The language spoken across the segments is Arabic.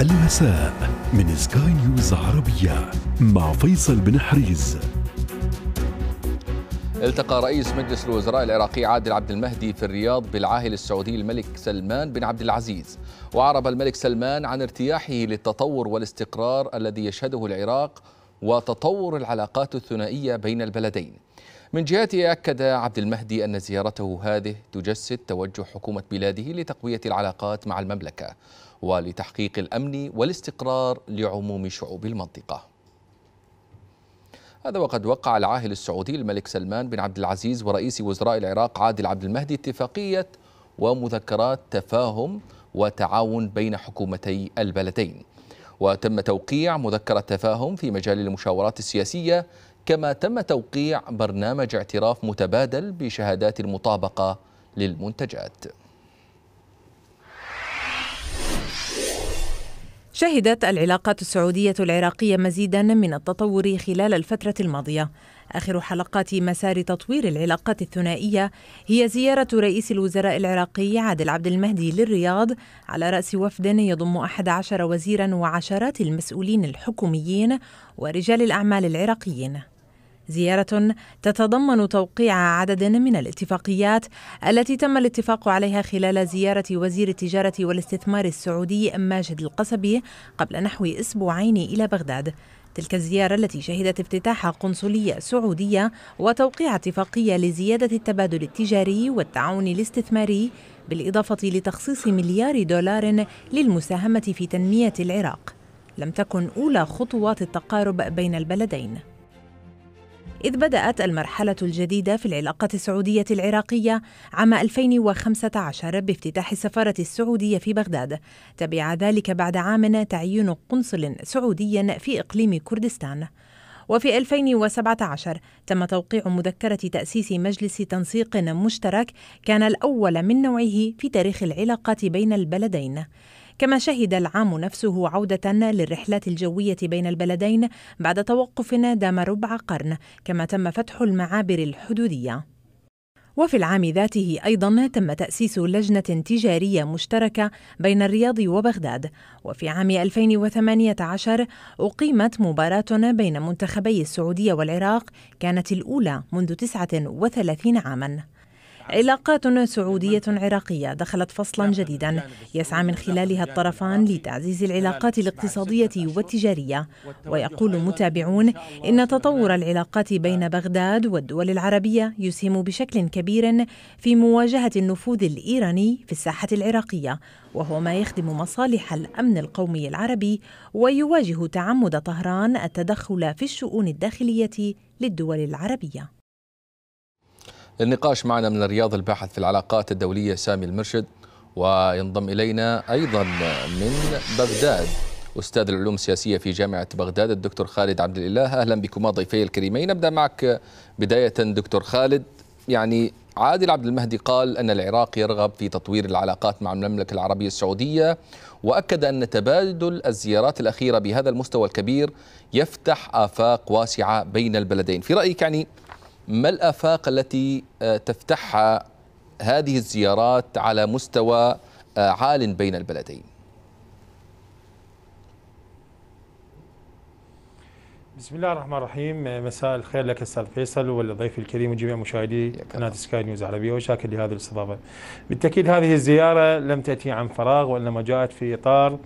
المساء من سكاي نيوز عربية مع فيصل بن حريز التقى رئيس مجلس الوزراء العراقي عادل عبد المهدي في الرياض بالعاهل السعودي الملك سلمان بن عبد العزيز وعرب الملك سلمان عن ارتياحه للتطور والاستقرار الذي يشهده العراق وتطور العلاقات الثنائية بين البلدين من جهته أكد عبد المهدي أن زيارته هذه تجسد توجه حكومة بلاده لتقوية العلاقات مع المملكة ولتحقيق الأمن والاستقرار لعموم شعوب المنطقة هذا وقد وقع العاهل السعودي الملك سلمان بن عبد العزيز ورئيس وزراء العراق عادل عبد المهدي اتفاقية ومذكرات تفاهم وتعاون بين حكومتي البلدين وتم توقيع مذكرة تفاهم في مجال المشاورات السياسية كما تم توقيع برنامج اعتراف متبادل بشهادات المطابقة للمنتجات شهدت العلاقات السعودية العراقية مزيدا من التطور خلال الفترة الماضية آخر حلقات مسار تطوير العلاقات الثنائية هي زيارة رئيس الوزراء العراقي عادل عبد المهدي للرياض على رأس وفد يضم أحد عشر وزيرا وعشرات المسؤولين الحكوميين ورجال الأعمال العراقيين زيارة تتضمن توقيع عدد من الاتفاقيات التي تم الاتفاق عليها خلال زيارة وزير التجارة والاستثمار السعودي ماجد القصبي قبل نحو أسبوعين إلى بغداد تلك الزيارة التي شهدت افتتاح قنصلية سعودية وتوقيع اتفاقية لزيادة التبادل التجاري والتعاون الاستثماري بالإضافة لتخصيص مليار دولار للمساهمة في تنمية العراق لم تكن أولى خطوات التقارب بين البلدين إذ بدأت المرحلة الجديدة في العلاقة السعودية العراقية عام 2015 بافتتاح السفارة السعودية في بغداد تبع ذلك بعد عام تعيين قنصل سعودي في إقليم كردستان وفي 2017 تم توقيع مذكرة تأسيس مجلس تنسيق مشترك كان الأول من نوعه في تاريخ العلاقات بين البلدين كما شهد العام نفسه عودة للرحلات الجوية بين البلدين بعد توقف دام ربع قرن كما تم فتح المعابر الحدودية وفي العام ذاته ايضا تم تاسيس لجنه تجاريه مشتركه بين الرياض وبغداد وفي عام 2018 اقيمت مباراه بين منتخبي السعوديه والعراق كانت الاولى منذ 39 عاما علاقات سعودية عراقية دخلت فصلا جديدا يسعى من خلالها الطرفان لتعزيز العلاقات الاقتصادية والتجارية ويقول متابعون إن تطور العلاقات بين بغداد والدول العربية يسهم بشكل كبير في مواجهة النفوذ الإيراني في الساحة العراقية وهو ما يخدم مصالح الأمن القومي العربي ويواجه تعمد طهران التدخل في الشؤون الداخلية للدول العربية للنقاش معنا من الرياض الباحث في العلاقات الدولية سامي المرشد وينضم إلينا أيضا من بغداد أستاذ العلوم السياسية في جامعة بغداد الدكتور خالد عبد الإله أهلا بكما ضيفي الكريمين نبدأ معك بداية دكتور خالد يعني عادل عبد المهدي قال أن العراق يرغب في تطوير العلاقات مع المملكة العربية السعودية وأكد أن تبادل الزيارات الأخيرة بهذا المستوى الكبير يفتح آفاق واسعة بين البلدين في رأيك يعني ما الآفاق التي آه، تفتحها هذه الزيارات على مستوى آه، عال بين البلدين بسم الله الرحمن الرحيم مساء الخير لك استاذ فيصل والضيف الكريم وجميع مشاهدي قناه سكاي نيوز عربيه وشاكر لهذه الاستضافه. بالتاكيد هذه الزياره لم تاتي عن فراغ وانما جاءت في اطار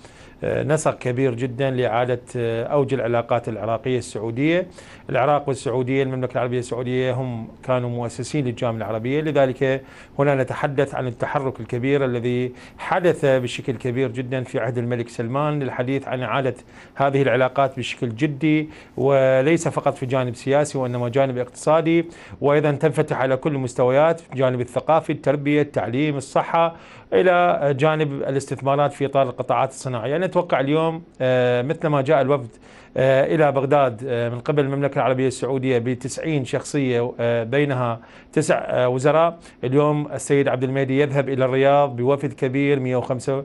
آه، نسق كبير جدا لاعاده آه، اوج العلاقات العراقيه السعوديه. العراق والسعوديه المملكه العربيه السعوديه هم كانوا مؤسسين للجامعه العربيه لذلك هنا نتحدث عن التحرك الكبير الذي حدث بشكل كبير جدا في عهد الملك سلمان للحديث عن اعاده هذه العلاقات بشكل جدي وليس فقط في جانب سياسي وإنما جانب اقتصادي وأيضا تنفتح على كل المستويات الجانب الثقافي التربية التعليم الصحة إلى جانب الاستثمارات في إطار القطاعات الصناعية نتوقع يعني اليوم آه، مثل ما جاء الوفد آه، إلى بغداد آه، من قبل المملكة العربية السعودية ب 90 شخصية بينها تسع وزراء اليوم السيد عبد المهدي يذهب إلى الرياض بوفد كبير 105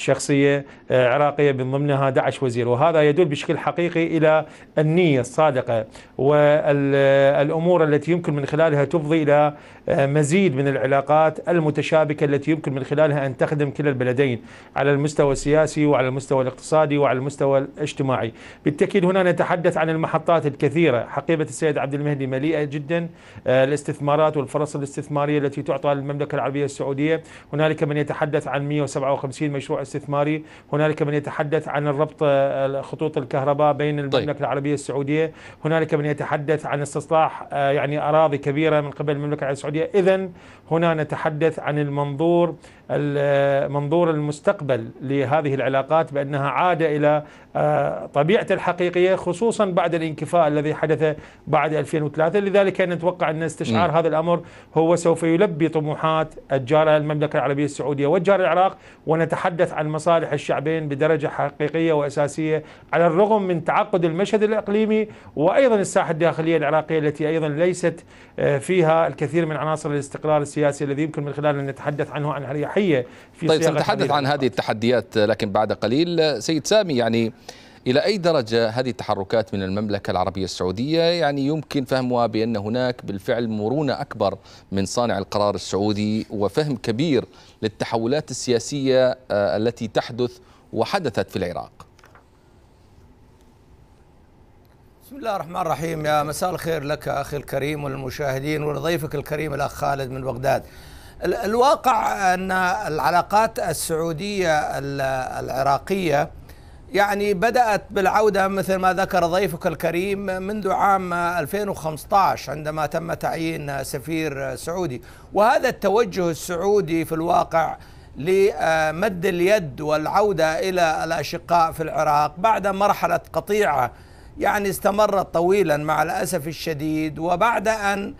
شخصية آه، عراقية من ضمنها داعش وزير وهذا يدل بشكل حقيقي إلى النية الصادقة والأمور آه، التي يمكن من خلالها تفضي إلى آه، مزيد من العلاقات المتشابكة التي يمكن من خلالها أن تخدم كلا البلدين على المستوى السياسي وعلى المستوى الاقتصادي وعلى المستوى الاجتماعي بالتأكيد هنا نتحدث عن المحطات الكثيرة حقيبة السيد عبد المهدي مليئة جدا الاستثمارات والفرص الاستثمارية التي تعطى للمملكة العربية السعودية هنالك من يتحدث عن 157 مشروع استثماري هنالك من يتحدث عن الربط آه، خطوط الكهرباء بين طيب. المملكة طيب. العربية السعودية هنالك من يتحدث عن استصلاح آه، يعني أراضي كبيرة من قبل المملكة العربية السعودية إذا هنا نتحدث عن المنظور منظور المستقبل لهذه العلاقات بأنها عاد إلى آه، طبيعة الحقيقية خصوصا بعد الانكفاء الذي حدث بعد 2003 لذلك نتوقع أن استشعار م. هذا الأمر هو سوف يلبي طموحات الجارة المملكة العربية السعودية والجار العراق ونتحدث عن مصالح الشعبين بدرجة حقيقية وأساسية على الرغم من تعقد المشهد الإقليمي وأيضا الساحة الداخلية العراقية التي أيضا ليست آه، فيها الكثير من عناصر الاستقرار السياسي الذي يمكن من خلاله نتحدث عنه عن الصحية في طيب سنتحدث عن هذه التحديات لكن بعد قليل سيد سامي يعني إلى أي درجة هذه التحركات من المملكة العربية السعودية يعني يمكن فهمها بأن هناك بالفعل مرونة أكبر من صانع القرار السعودي وفهم كبير للتحولات السياسية آه، التي تحدث وحدثت في العراق بسم الله الرحمن الرحيم يا مساء الخير لك أخي الكريم والمشاهدين ولضيفك الكريم الأخ خالد من بغداد الواقع أن العلاقات السعودية العراقية يعني بدأت بالعودة مثل ما ذكر ضيفك الكريم منذ عام 2015 عندما تم تعيين سفير سعودي وهذا التوجه السعودي في الواقع لمد اليد والعودة إلى الأشقاء في العراق بعد مرحلة قطيعة يعني استمرت طويلا مع الأسف الشديد وبعد أن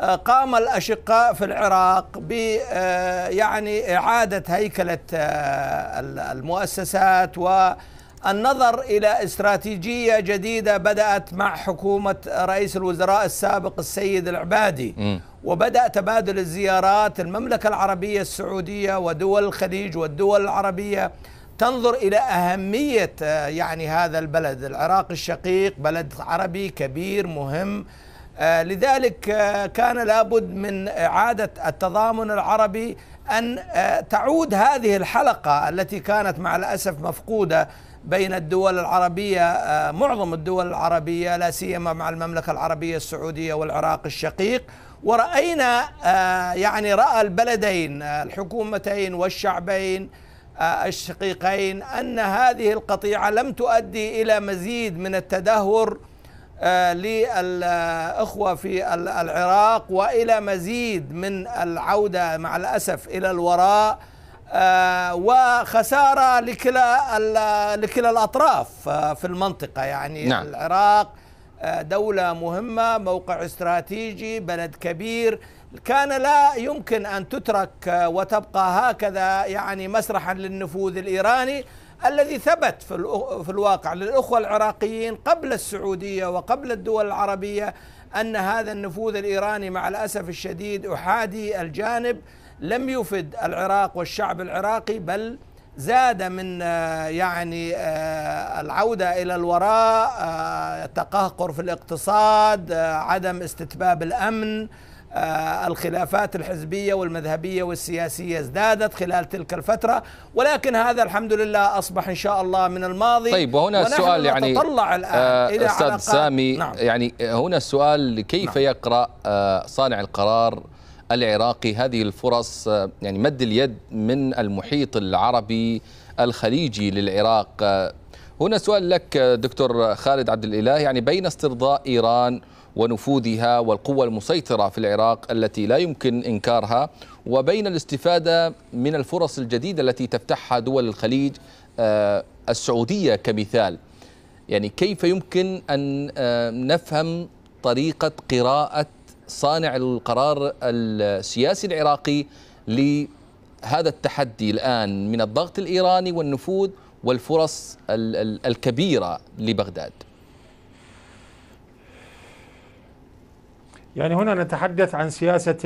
قام الأشقاء في العراق ب آه، يعني إعادة هيكلة آه، المؤسسات والنظر إلى استراتيجية جديدة بدأت مع حكومة رئيس الوزراء السابق السيد العبادي م. وبدأ تبادل الزيارات المملكة العربية السعودية ودول الخليج والدول العربية تنظر إلى أهمية آه، يعني هذا البلد العراق الشقيق بلد عربي كبير مهم آه، لذلك آه، كان لابد من إعادة التضامن العربي أن آه، تعود هذه الحلقة التي كانت مع الأسف مفقودة بين الدول العربية معظم الدول العربية لا سيما مع المملكة العربية السعودية والعراق الشقيق ورأينا يعني رأى البلدين الحكومتين والشعبين الشقيقين أن هذه القطيعة لم تؤدي إلى مزيد من التدهور آه، للإخوة في العراق وإلى مزيد من العودة مع الأسف إلى الوراء آه، وخسارة لكلا, لكلا الأطراف آه، في المنطقة يعني نعم. العراق دولة مهمة موقع استراتيجي بلد كبير كان لا يمكن أن تترك وتبقى هكذا يعني مسرحا للنفوذ الإيراني الذي ثبت في الواقع للأخوة العراقيين قبل السعودية وقبل الدول العربية أن هذا النفوذ الإيراني مع الأسف الشديد أحادي الجانب لم يفد العراق والشعب العراقي بل زاد من آه، يعني آه، العوده الى الوراء آه، تقهقر في الاقتصاد عدم استتباب الامن آه، الخلافات الحزبية والمذهبية والسياسية ازدادت خلال تلك الفترة ولكن هذا الحمد لله أصبح إن شاء الله من الماضي طيب وهنا السؤال يعني الآن آه إلى أستاذ سامي نعم يعني آه، هنا السؤال كيف نعم يقرأ آه، صانع القرار العراقي هذه الفرص يعني مد اليد من المحيط العربي الخليجي للعراق هنا سؤال لك دكتور خالد عبد الإله يعني بين استرضاء إيران ونفوذها والقوة المسيطرة في العراق التي لا يمكن إنكارها وبين الاستفادة من الفرص الجديدة التي تفتحها دول الخليج آه، السعودية كمثال يعني كيف يمكن أن آه، نفهم طريقة قراءة صانع القرار السياسي العراقي لهذا التحدي الآن من الضغط الإيراني والنفوذ والفرص الكبيرة لبغداد يعني هنا نتحدث عن سياسة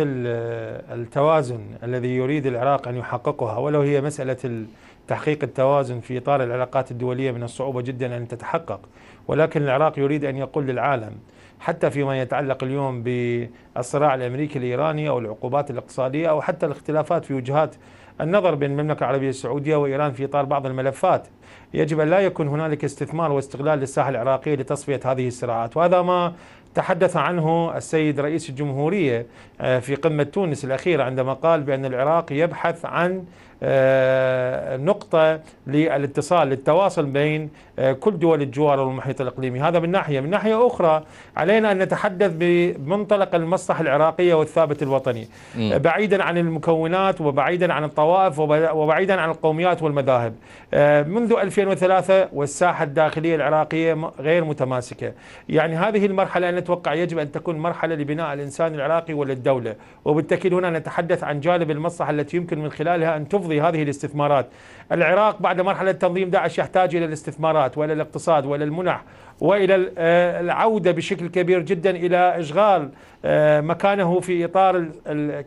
التوازن الذي يريد العراق أن يحققها ولو هي مسألة تحقيق التوازن في إطار العلاقات الدولية من الصعوبة جدا أن تتحقق ولكن العراق يريد أن يقول للعالم حتى فيما يتعلق اليوم بالصراع الأمريكي الإيراني أو العقوبات الاقتصادية أو حتى الاختلافات في وجهات النظر بين المملكة العربية السعودية وإيران في إطار بعض الملفات يجب أن لا يكون هنالك استثمار واستغلال للساحة العراقية لتصفية هذه الصراعات وهذا ما تحدث عنه السيد رئيس الجمهورية آه، في قمة تونس الأخيرة عندما قال بأن العراق يبحث عن آه، نقطة للاتصال للتواصل بين آه، كل دول الجوار والمحيط الإقليمي هذا من ناحية من ناحية أخرى علينا أن نتحدث بمنطلق المصلحة العراقية والثابت الوطني بعيدا عن المكونات وبعيدا عن الطوائف وبعيدا عن القوميات والمذاهب آه، منذ 2003 والساحة الداخلية العراقية غير متماسكة يعني هذه المرحلة أنا أتوقع يجب أن تكون مرحلة لبناء الإنسان العراقي وللدولة وبالتأكيد هنا نتحدث عن جانب المصلحة التي يمكن من خلالها أن تفضي تقضي هذه الاستثمارات العراق بعد مرحلة تنظيم داعش يحتاج إلى الاستثمارات وإلى الاقتصاد وإلى المنح والى آه، العوده بشكل كبير جدا الى اشغال آه، مكانه في اطار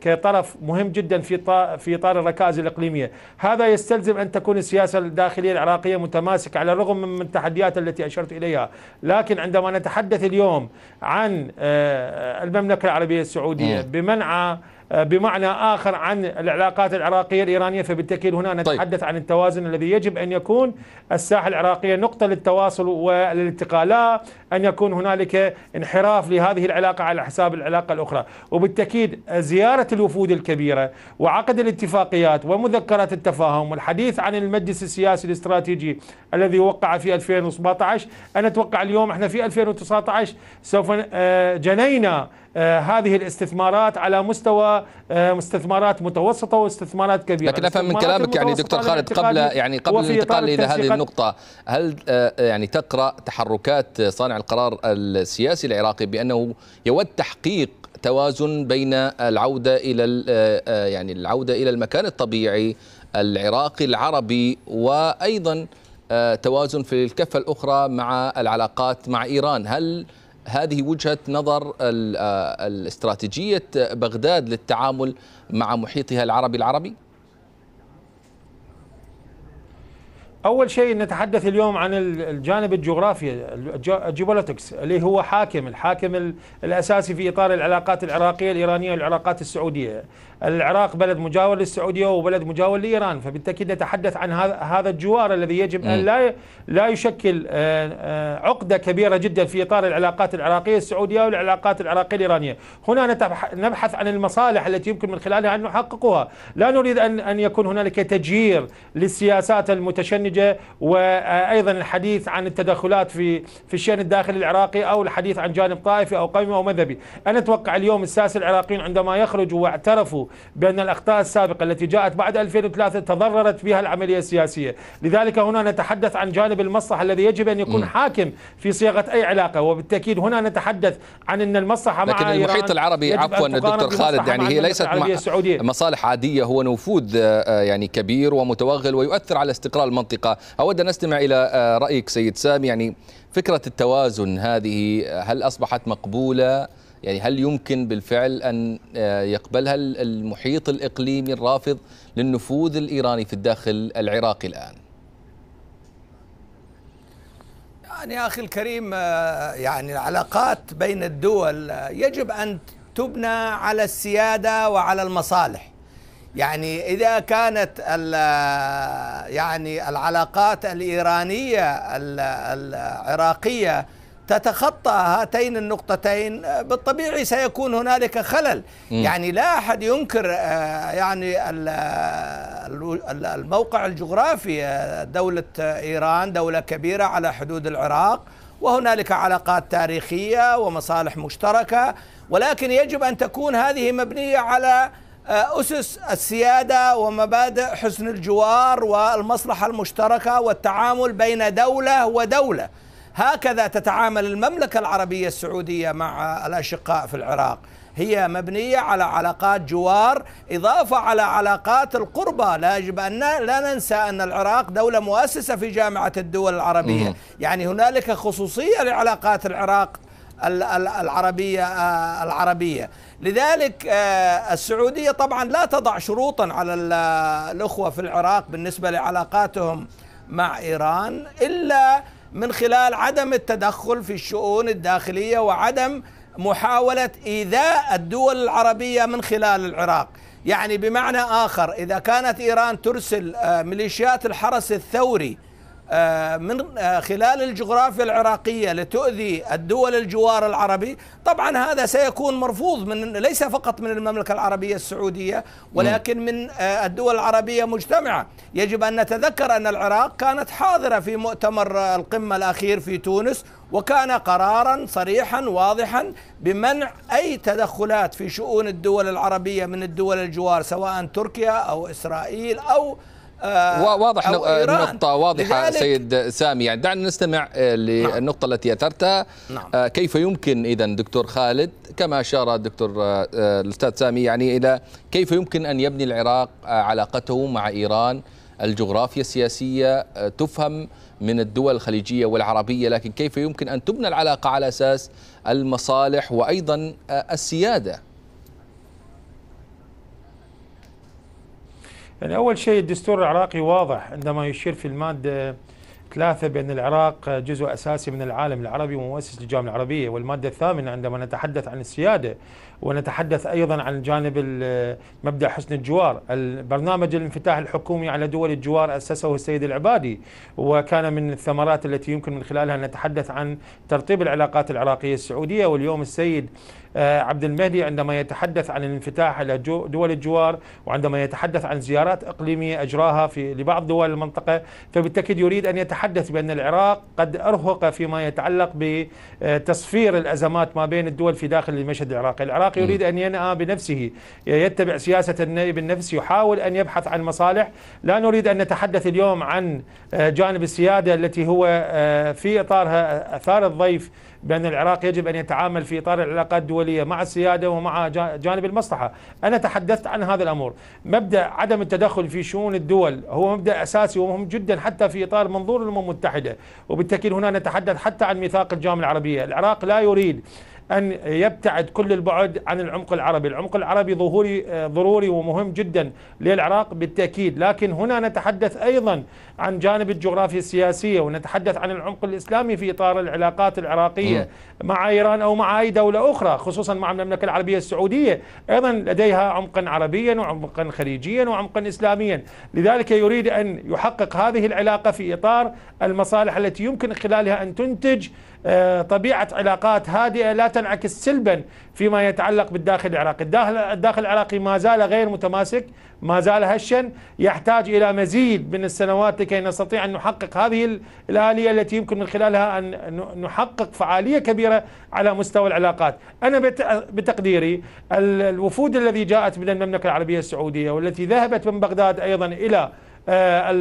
كطرف مهم جدا في في اطار الركائز الاقليميه، هذا يستلزم ان تكون السياسه الداخليه العراقيه متماسكه على الرغم من التحديات التي اشرت اليها، لكن عندما نتحدث اليوم عن آه، المملكه العربيه السعوديه بمنع بمعنى آخر عن العلاقات العراقية الإيرانية فبالتأكيد هنا طيب. نتحدث طيب. عن التوازن الذي يجب أن يكون الساحة العراقية نقطة للتواصل والالتقاء מחלה, أن يكون هنالك انحراف لهذه العلاقة على حساب العلاقة الأخرى وبالتأكيد زيارة الوفود الكبيرة وعقد الاتفاقيات ومذكرات التفاهم والحديث عن المجلس السياسي الاستراتيجي الذي وقع في 2017 أنا أتوقع اليوم احنا في 2019 سوف آه، جنينا آه، هذه الاستثمارات على مستوى آه، استثمارات متوسطه واستثمارات كبيره لكن افهم من كلامك يعني دكتور خالد قبل يعني قبل الانتقال الى هذه النقطه هل يعني تقرا تحركات صانع القرار السياسي العراقي بانه يود تحقيق توازن بين العوده الى آه، آه، يعني العوده الى المكان الطبيعي العراقي العربي وايضا آه، توازن في الكفه الاخرى مع العلاقات مع ايران هل هذه وجهه نظر الاستراتيجيه بغداد للتعامل مع محيطها العربي العربي اول شيء نتحدث اليوم عن الجانب الجغرافي الجيوبوليتكس اللي هو حاكم الحاكم الاساسي في اطار العلاقات العراقيه الايرانيه والعلاقات السعوديه. العراق بلد مجاور للسعوديه وبلد مجاور لايران فبالتاكيد نتحدث عن هذا الجوار الذي يجب ان لا لا يشكل آه، آه، عقده كبيره جدا في اطار العلاقات العراقيه السعوديه والعلاقات العراقيه الايرانيه. هنا نبحث عن المصالح التي يمكن من خلالها ان نحققها، لا نريد ان ان يكون هنالك تجيير للسياسات المتشنجه الخارجية وأيضا الحديث عن التدخلات في في الشأن الداخلي العراقي أو الحديث عن جانب طائفي أو قومي أو مذهبي أنا أتوقع اليوم الساسة العراقيين عندما يخرجوا واعترفوا بأن الأخطاء السابقة التي جاءت بعد 2003 تضررت بها العملية السياسية لذلك هنا نتحدث عن جانب المصلحة الذي يجب أن يكون حاكم في صياغة أي علاقة وبالتاكيد هنا نتحدث عن أن المصلحة لكن المحيط العربي عفوا دكتور خالد يعني هي ليست مع مصالح عادية هو نفوذ آه، يعني كبير ومتوغل ويؤثر على استقرار المنطقة الحلقة أود أن أستمع إلى آه، رأيك سيد سام يعني فكرة التوازن هذه هل أصبحت مقبولة يعني هل يمكن بالفعل أن آه، يقبلها المحيط الإقليمي الرافض للنفوذ الإيراني في الداخل العراقي الآن يعني يا أخي الكريم آه، يعني العلاقات بين الدول يجب أن تبنى على السيادة وعلى المصالح يعني إذا كانت يعني العلاقات الإيرانية العراقية تتخطى هاتين النقطتين بالطبيعي سيكون هنالك خلل م. يعني لا احد ينكر آه، يعني الموقع الجغرافي آه، دوله ايران دوله كبيره على حدود العراق وهنالك علاقات تاريخيه ومصالح مشتركه ولكن يجب ان تكون هذه مبنيه على آه، أسس السيادة ومبادئ حسن الجوار والمصلحة المشتركة والتعامل بين دولة ودولة هكذا تتعامل المملكة العربية السعودية مع الأشقاء في العراق هي مبنية على علاقات جوار إضافة على علاقات القربة لا يجب أن لا ننسى أن العراق دولة مؤسسة في جامعة الدول العربية يعني هنالك خصوصية لعلاقات العراق العربية آه، العربية لذلك آه، السعودية طبعا لا تضع شروطا على الأخوة في العراق بالنسبة لعلاقاتهم مع إيران إلا من خلال عدم التدخل في الشؤون الداخلية وعدم محاولة إيذاء الدول العربية من خلال العراق يعني بمعنى آخر إذا كانت إيران ترسل آه، ميليشيات الحرس الثوري آه، من آه، خلال الجغرافيا العراقية لتؤذي الدول الجوار العربي طبعا هذا سيكون مرفوض من ليس فقط من المملكة العربية السعودية ولكن من آه، الدول العربية مجتمعة يجب أن نتذكر أن العراق كانت حاضرة في مؤتمر القمة الأخير في تونس وكان قرارا صريحا واضحا بمنع اي تدخلات في شؤون الدول العربيه من الدول الجوار سواء تركيا او اسرائيل او آه، واضح آه، نقطة واضحة سيد سامي يعني دعنا نستمع آه، نعم. للنقطة التي أثرتها نعم. كيف يمكن إذا دكتور خالد كما أشار الدكتور الأستاذ سامي يعني إلى كيف يمكن أن يبني العراق علاقته مع إيران الجغرافيا السياسية تفهم من الدول الخليجية والعربية لكن كيف يمكن أن تبنى العلاقة على أساس المصالح وأيضا السيادة يعني أول شيء الدستور العراقي واضح عندما يشير في المادة ثلاثة بأن العراق جزء أساسي من العالم العربي ومؤسس للجامعة العربية والمادة الثامنة عندما نتحدث عن السيادة ونتحدث أيضا عن جانب مبدأ حسن الجوار البرنامج الانفتاح الحكومي على دول الجوار أسسه السيد العبادي وكان من الثمرات التي يمكن من خلالها نتحدث عن ترطيب العلاقات العراقية السعودية واليوم السيد آه، عبد المهدي عندما يتحدث عن الانفتاح على دول الجوار وعندما يتحدث عن زيارات إقليمية أجراها في لبعض دول المنطقة فبالتأكيد يريد أن يتحدث بأن العراق قد أرهق فيما يتعلق بتصفير الأزمات ما بين الدول في داخل المشهد العراقي العراق يريد أن ينأى بنفسه يتبع سياسة النائب بالنفس يحاول أن يبحث عن مصالح لا نريد أن نتحدث اليوم عن آه، جانب السيادة التي هو آه، في إطارها أثار الضيف بأن العراق يجب أن يتعامل في إطار العلاقات الدولية مع السيادة ومع جانب المصلحة أنا تحدثت عن هذا الأمر مبدأ عدم التدخل في شؤون الدول هو مبدأ أساسي ومهم جدا حتى في إطار منظور الأمم المتحدة وبالتأكيد هنا نتحدث حتى عن ميثاق الجامعة العربية العراق لا يريد أن يبتعد كل البعد عن العمق العربي العمق العربي ظهوري آه، ضروري ومهم جدا للعراق بالتأكيد لكن هنا نتحدث أيضا عن جانب الجغرافيا السياسية ونتحدث عن العمق الإسلامي في إطار العلاقات العراقية مع إيران أو مع أي دولة أخرى خصوصا مع المملكة العربية السعودية أيضا لديها عمقا عربيا وعمقا خليجيا وعمقا إسلاميا لذلك يريد أن يحقق هذه العلاقة في إطار المصالح التي يمكن خلالها أن تنتج آه، طبيعة علاقات هادئة لا تنعكس سلبا فيما يتعلق بالداخل العراقي الداخل, الداخل العراقي ما زال غير متماسك ما زال هشا يحتاج إلى مزيد من السنوات لكي نستطيع أن نحقق هذه الآلية التي يمكن من خلالها أن نحقق فعالية كبيرة كبيرة على مستوى العلاقات أنا بتقديري الوفود الذي جاءت من المملكة العربية السعودية والتي ذهبت من بغداد أيضا إلى آه،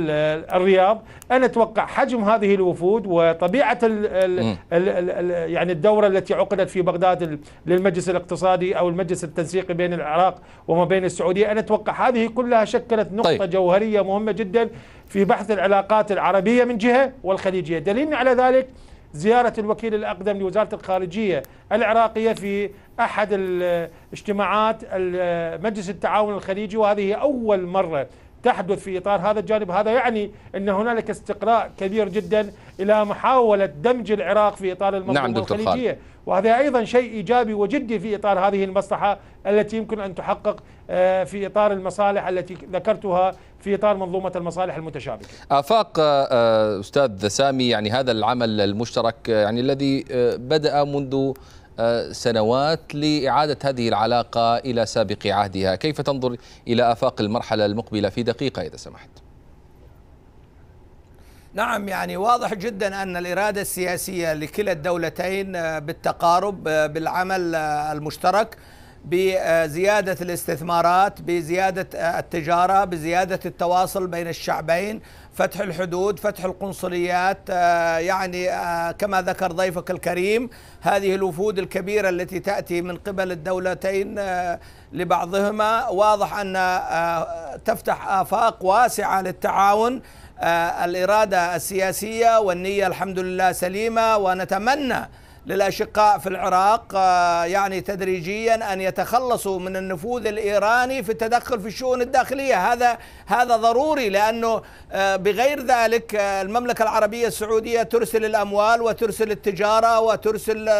الرياض انا اتوقع حجم هذه الوفود وطبيعه الـ الـ الـ يعني الدوره التي عقدت في بغداد للمجلس الاقتصادي او المجلس التنسيقي بين العراق وما بين السعوديه انا اتوقع هذه كلها شكلت طيب. نقطه طيب. جوهريه مهمه جدا في بحث العلاقات العربيه من جهه والخليجيه دليلنا على ذلك زيارة الوكيل الأقدم لوزارة الخارجية العراقية في أحد الاجتماعات مجلس التعاون الخليجي وهذه أول مرة تحدث في إطار هذا الجانب هذا يعني أن هنالك استقراء كبير جدا إلى محاولة دمج العراق في إطار المنظومة نعم الخليجية خالد. وهذا أيضا شيء إيجابي وجدي في إطار هذه المصلحة التي يمكن أن تحقق آه، في إطار المصالح التي ذكرتها في إطار منظومة المصالح المتشابكة آفاق آه، آه، أستاذ سامي يعني هذا العمل المشترك يعني الذي بدأ منذ سنوات لإعادة هذه العلاقة إلى سابق عهدها كيف تنظر إلى آفاق المرحلة المقبلة في دقيقة إذا سمحت نعم يعني واضح جدا أن الإرادة السياسية لكلا الدولتين آه، بالتقارب آه، بالعمل آه، المشترك بزيادة الاستثمارات بزيادة التجارة بزيادة التواصل بين الشعبين فتح الحدود فتح القنصليات يعني كما ذكر ضيفك الكريم هذه الوفود الكبيرة التي تأتي من قبل الدولتين لبعضهما واضح أن تفتح آفاق واسعة للتعاون آه، الإرادة السياسية والنية الحمد لله سليمة ونتمنى للأشقاء في العراق آه، يعني تدريجيا أن يتخلصوا من النفوذ الإيراني في التدخل في الشؤون الداخلية هذا هذا ضروري لأنه آه، بغير ذلك المملكة العربية السعودية ترسل الأموال وترسل التجارة وترسل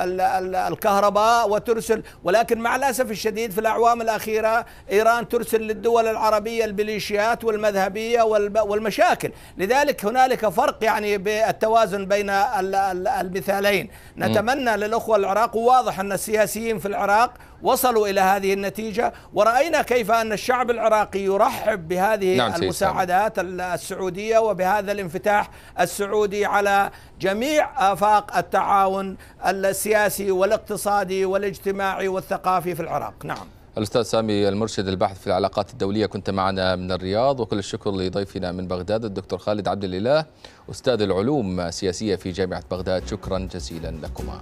الكهرباء وترسل ولكن مع الأسف الشديد في الأعوام الأخيرة إيران ترسل للدول العربية البليشيات والمذهبية والمشاكل لذلك هنالك فرق يعني بالتوازن بين المثالين نتمنى للأخوة العراق وواضح أن السياسيين في العراق وصلوا إلى هذه النتيجة ورأينا كيف أن الشعب العراقي يرحب بهذه نعم المساعدات السعودية وبهذا الانفتاح السعودي على جميع آفاق التعاون السياسي والاقتصادي والاجتماعي والثقافي في العراق نعم الأستاذ سامي المرشد البحث في العلاقات الدولية كنت معنا من الرياض وكل الشكر لضيفنا من بغداد الدكتور خالد عبد الإله أستاذ العلوم السياسية في جامعة بغداد شكرا جزيلا لكما